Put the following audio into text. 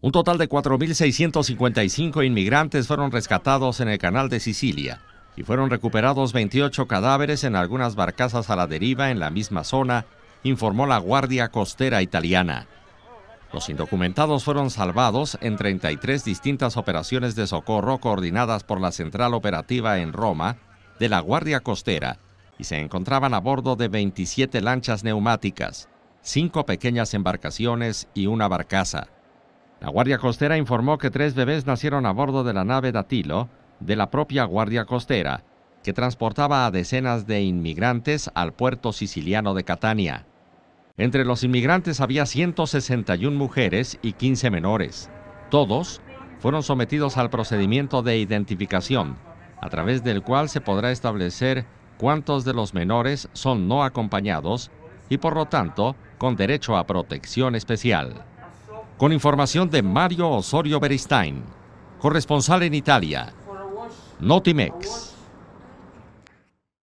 Un total de 4.655 inmigrantes fueron rescatados en el canal de Sicilia y fueron recuperados 28 cadáveres en algunas barcazas a la deriva en la misma zona, informó la Guardia Costera Italiana. Los indocumentados fueron salvados en 33 distintas operaciones de socorro coordinadas por la Central Operativa en Roma de la Guardia Costera y se encontraban a bordo de 27 lanchas neumáticas, cinco pequeñas embarcaciones y una barcaza. La Guardia Costera informó que tres bebés nacieron a bordo de la nave Datilo, de la propia Guardia Costera, que transportaba a decenas de inmigrantes al puerto siciliano de Catania. Entre los inmigrantes había 161 mujeres y 15 menores. Todos fueron sometidos al procedimiento de identificación, a través del cual se podrá establecer cuántos de los menores son no acompañados y por lo tanto con derecho a protección especial con información de Mario Osorio Beristain, corresponsal en Italia, Notimex.